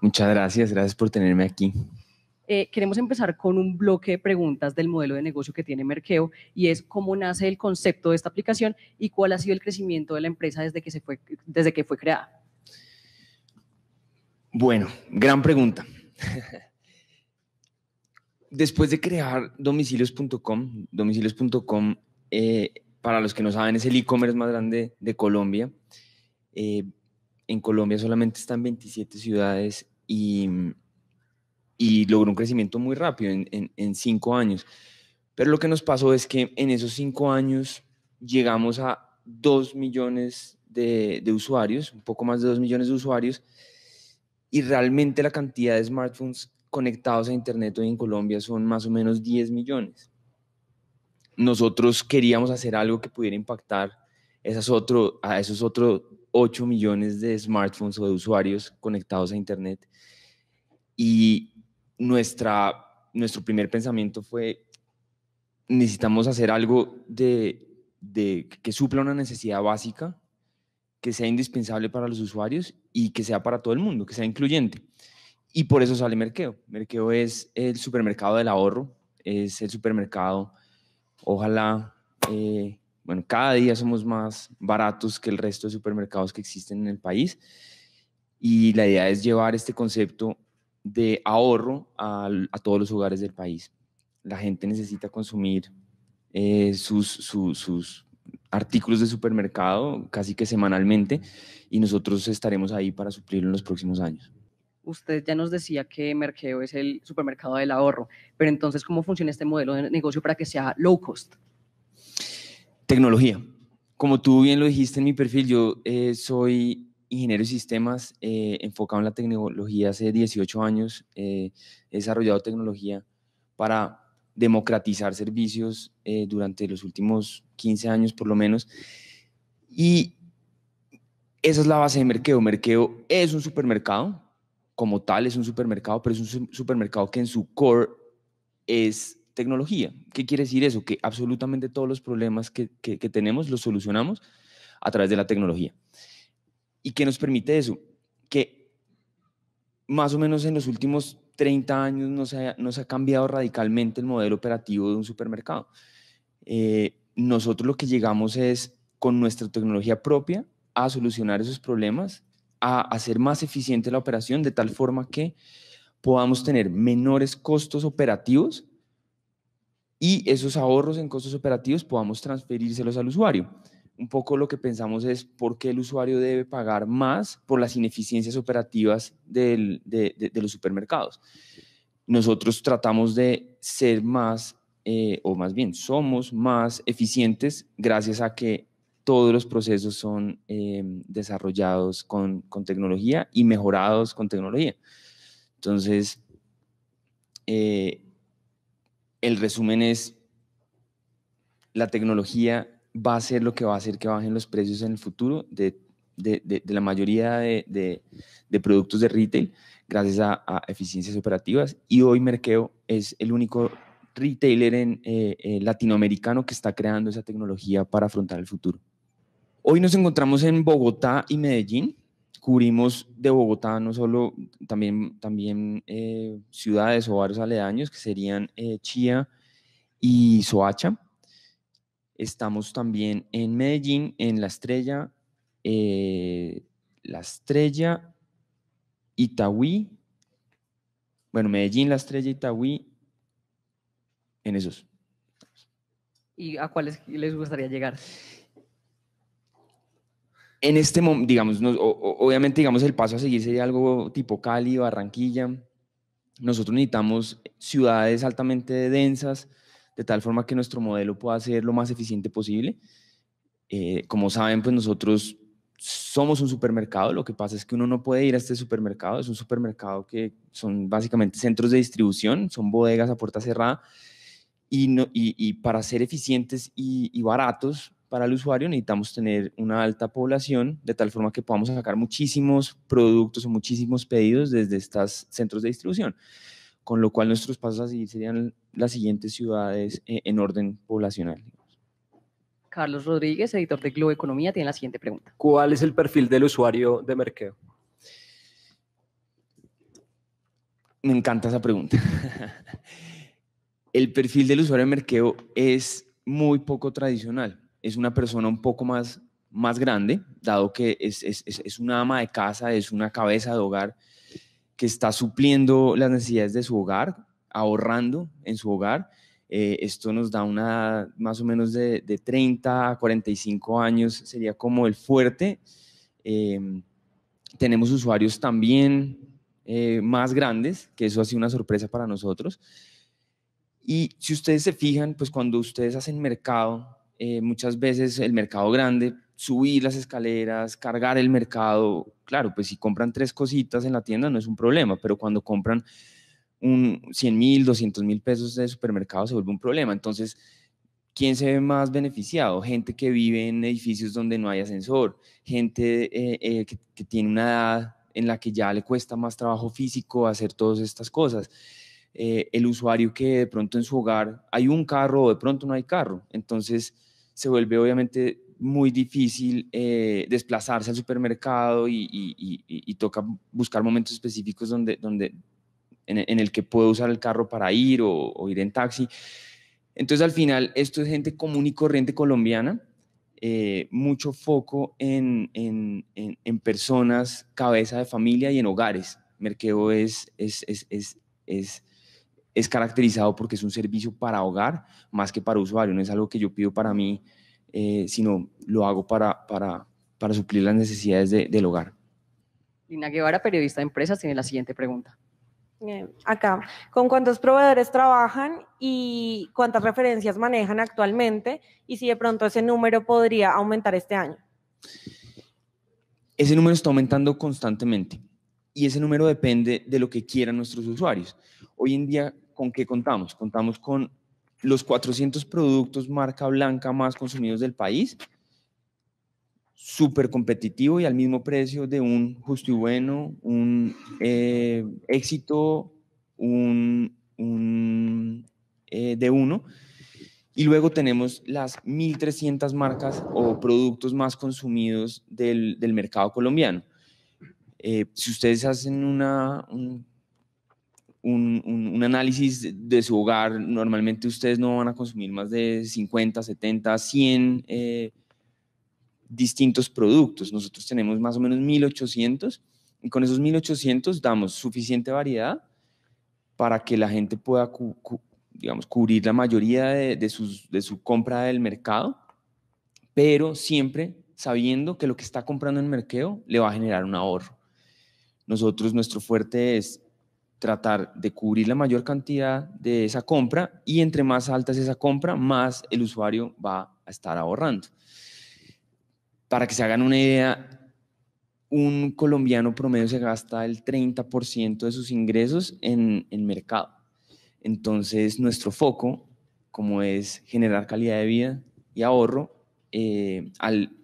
Muchas gracias, gracias por tenerme aquí. Eh, queremos empezar con un bloque de preguntas del modelo de negocio que tiene Merkeo y es cómo nace el concepto de esta aplicación y cuál ha sido el crecimiento de la empresa desde que, se fue, desde que fue creada. Bueno, gran pregunta. Después de crear domicilios.com, domicilios.com, eh, para los que no saben, es el e-commerce más grande de Colombia. Eh, en Colombia solamente están 27 ciudades y, logró un crecimiento muy rápido en, cinco años. Pero lo que nos pasó es que en esos cinco años llegamos a 2 millones de, usuarios, un poco más de 2 millones de usuarios, y realmente la cantidad de smartphones conectados a Internet hoy en Colombia son más o menos 10 millones. Nosotros queríamos hacer algo que pudiera impactar esas otro, a esos otros 8 millones de smartphones o de usuarios conectados a Internet. Y nuestra, nuestro primer pensamiento fue, necesitamos hacer algo de, que supla una necesidad básica, que sea indispensable para los usuarios y que sea para todo el mundo, que sea incluyente. Y por eso sale Merkeo. Merkeo es el supermercado del ahorro, es el supermercado, ojalá eh, bueno, cada día somos más baratos que el resto de supermercados que existen en el país. Y la idea es llevar este concepto de ahorro a, todos los hogares del país. La gente necesita consumir eh, sus, sus artículos de supermercado casi que semanalmente y nosotros estaremos ahí para suplirlo en los próximos años. Usted ya nos decía que Merkeo es el supermercado del ahorro, pero entonces, ¿cómo funciona este modelo de negocio para que sea low cost? Tecnología. Como tú bien lo dijiste en mi perfil, yo eh, soy ingeniero de sistemas eh, enfocado en la tecnología hace 18 años. Eh, he desarrollado tecnología para democratizar servicios durante los últimos 15 años por lo menos. Y esa es la base de Merkeo. Merkeo es un supermercado, como tal es un supermercado, pero es un supermercado que en su core es tecnología. ¿Qué quiere decir eso? Que absolutamente todos los problemas que, tenemos los solucionamos a través de la tecnología. ¿Y qué nos permite eso? Que más o menos en los últimos 30 años nos ha, ha cambiado radicalmente el modelo operativo de un supermercado. Eh, nosotros lo que llegamos es con nuestra tecnología propia a solucionar esos problemas, a hacer más eficiente la operación de tal forma que podamos tener menores costos operativos y esos ahorros en costos operativos podamos transferírselos al usuario. Un poco lo que pensamos es por qué el usuario debe pagar más por las ineficiencias operativas de, los supermercados. Nosotros tratamos de ser más, eh, o más bien, somos más eficientes gracias a que todos los procesos son em, desarrollados con, tecnología y mejorados con tecnología. Entonces, eh, el resumen es, la tecnología va a ser lo que va a hacer que bajen los precios en el futuro de, la mayoría de, productos de retail gracias a, eficiencias operativas. Y hoy Merkeo es el único retailer eh, eh, latinoamericano que está creando esa tecnología para afrontar el futuro. Hoy nos encontramos en Bogotá y Medellín cubrimos de Bogotá no solo, también, también eh, ciudades o varios aledaños que serían eh, Chía y Soacha. Estamos también en Medellín, en La Estrella, eh, La Estrella, Itaúí, bueno, Medellín, La Estrella, Itaúí, en esos. ¿Y a cuáles les gustaría llegar? En este momento, digamos, obviamente, digamos, el paso a seguir sería algo tipo Cali, Barranquilla. Nosotros necesitamos ciudades altamente densas, de tal forma que nuestro modelo pueda ser lo más eficiente posible. Eh, como saben, pues nosotros somos un supermercado, lo que pasa es que uno no puede ir a este supermercado, es un supermercado que son básicamente centros de distribución, son bodegas a puerta cerrada, y, no, y, para ser eficientes y, y, baratos, para el usuario necesitamos tener una alta población, de tal forma que podamos sacar muchísimos productos o muchísimos pedidos desde estos centros de distribución. Con lo cual nuestros pasos así serían las siguientes ciudades eh, en orden poblacional. Carlos Rodríguez, editor de Globo Economía, tiene la siguiente pregunta. ¿Cuál es el perfil del usuario de Merkeo? Me encanta esa pregunta. el perfil del usuario de Merkeo es muy poco tradicional es una persona un poco más, más grande, dado que es, una ama de casa, es una cabeza de hogar que está supliendo las necesidades de su hogar, ahorrando en su hogar. Eh, esto nos da una más o menos de, de, 30 a 45 años, sería como el fuerte. Em, tenemos usuarios también eh, más grandes, que eso ha sido una sorpresa para nosotros. Y si ustedes se fijan, pues cuando ustedes hacen mercado eh, muchas veces el mercado grande, subir las escaleras, cargar el mercado, claro, pues si compran tres cositas en la tienda no es un problema, pero cuando compran un 100 mil, 200 mil pesos de supermercado se vuelve un problema. Entonces, ¿quién se ve más beneficiado? Gente que vive en edificios donde no hay ascensor, gente eh, eh, que, tiene una edad en la que ya le cuesta más trabajo físico hacer todas estas cosas. el usuario que de pronto en su hogar hay un carro o de pronto no hay carro. Entonces, se vuelve obviamente muy difícil eh, desplazarse al supermercado y, toca buscar momentos específicos donde, donde en, el que puedo usar el carro para ir o, ir en taxi. Entonces al final esto es gente común y corriente colombiana, eh, mucho foco en, en, en, personas, cabeza de familia y en hogares. Merqueo es, es, es, es es caracterizado porque es un servicio para hogar más que para usuario. No es algo que yo pido para mí, eh, sino lo hago para, para, para suplir las necesidades del hogar. Lina Guevara, periodista de empresas, tiene la siguiente pregunta. acá, ¿con cuántos proveedores trabajan y cuántas referencias manejan actualmente? Y si de pronto ese número podría aumentar este año. Ese número está aumentando constantemente y ese número depende de lo que quieran nuestros usuarios. Hoy en día, ¿con qué contamos? Contamos con los 400 productos marca blanca más consumidos del país, súper competitivo y al mismo precio de un justo y bueno, un eh, éxito, un, eh, de uno. Y luego tenemos las 1.300 marcas o productos más consumidos del, mercado colombiano. Eh, si ustedes hacen una, un, análisis de su hogar, normalmente ustedes no van a consumir más de 50, 70, 100 distintos productos. Nosotros tenemos más o menos 1800 y con esos 1800 damos suficiente variedad para que la gente pueda, digamos, cubrir la mayoría de, de, sus, de su compra del mercado, pero siempre sabiendo que lo que está comprando en mercado le va a generar un ahorro. Nosotros, nuestro fuerte es tratar de cubrir la mayor cantidad de esa compra y entre más alta es esa compra, más el usuario va a estar ahorrando. Para que se hagan una idea, un colombiano promedio se gasta el 30% de sus ingresos en, en mercado. Entonces, nuestro foco, como es generar calidad de vida y ahorro, eh, al,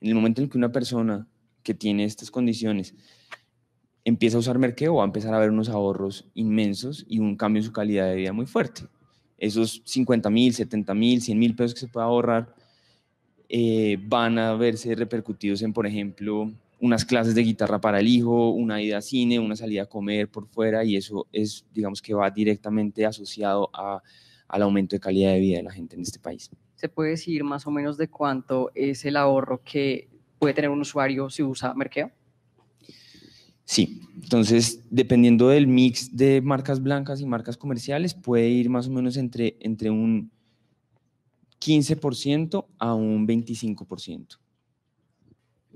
en el momento en que una persona que tiene estas condiciones empieza a usar Merkeo, va a empezar a ver unos ahorros inmensos y un cambio en su calidad de vida muy fuerte. Esos 50 mil, 70 mil, 100 mil pesos que se puede ahorrar eh, van a verse repercutidos en, por ejemplo, unas clases de guitarra para el hijo, una ida al cine, una salida a comer por fuera y eso es, digamos que va directamente asociado a, al aumento de calidad de vida de la gente en este país. ¿Se puede decir más o menos de cuánto es el ahorro que puede tener un usuario si usa Merkeo? Sí, entonces dependiendo del mix de marcas blancas y marcas comerciales puede ir más o menos entre, entre un 15% a un 25%.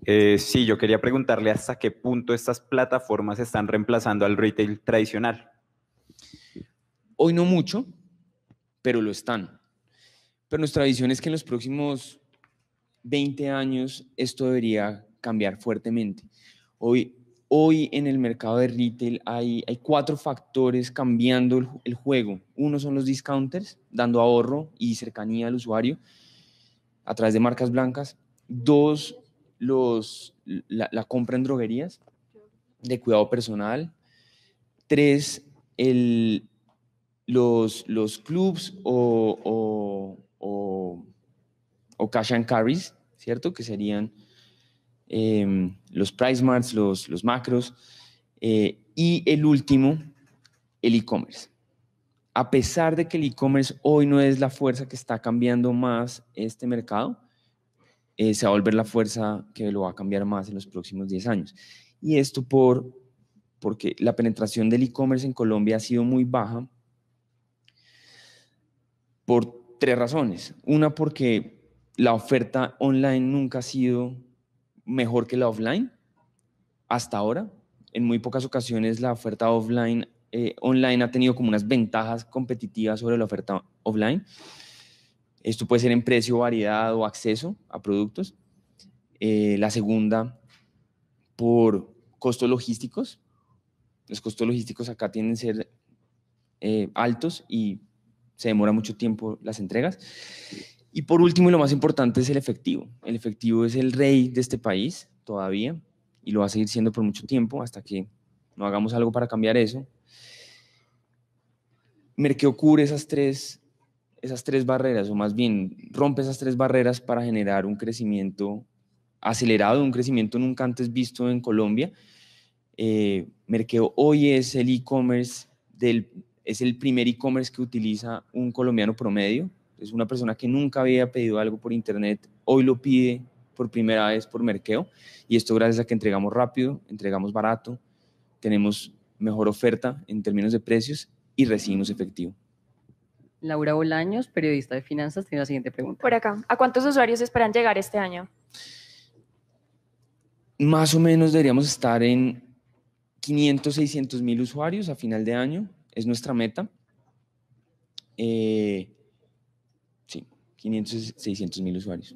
Eh, sí, yo quería preguntarle hasta qué punto estas plataformas están reemplazando al retail tradicional. Hoy no mucho, pero lo están. Pero nuestra visión es que en los próximos 20 años esto debería cambiar fuertemente. Hoy hoy en el mercado de retail hay, cuatro factores cambiando el, juego. Uno son los discounters, dando ahorro y cercanía al usuario a través de marcas blancas. Dos, los, la, compra en droguerías de cuidado personal. Tres, los, los clubs o, o, o cash and carries, ¿cierto? Que serían Em, los price marks, los, macros, eh, y el último, el e-commerce. A pesar de que el e-commerce hoy no es la fuerza que está cambiando más este mercado, eh, se va a volver la fuerza que lo va a cambiar más en los próximos 10 años. Y esto por, porque la penetración del e-commerce en Colombia ha sido muy baja por tres razones. Una, porque la oferta online nunca ha sido mejor que la offline hasta ahora. En muy pocas ocasiones la oferta offline, eh, online ha tenido como unas ventajas competitivas sobre la oferta offline. Esto puede ser en precio, variedad o acceso a productos. Eh, la segunda, por costos logísticos. Los costos logísticos acá tienden a ser eh, altos y se demora mucho tiempo las entregas. Y por último y lo más importante es el efectivo. El efectivo es el rey de este país todavía y lo va a seguir siendo por mucho tiempo hasta que no hagamos algo para cambiar eso. Merkeo cubre esas tres, esas tres barreras, o más bien rompe esas tres barreras para generar un crecimiento acelerado, un crecimiento nunca antes visto en Colombia. Eh, Merkeo hoy es el e-commerce, es el primer e-commerce que utiliza un colombiano promedio es una persona que nunca había pedido algo por Internet, hoy lo pide por primera vez por Merkeo. Y esto gracias a que entregamos rápido, entregamos barato, tenemos mejor oferta en términos de precios y recibimos efectivo. Laura Bolaños, periodista de finanzas, tiene la siguiente pregunta. Por acá, ¿a cuántos usuarios esperan llegar este año? Más o menos deberíamos estar en 500, 600 mil usuarios a final de año, es nuestra meta. Eh, 500, 600 mil usuarios.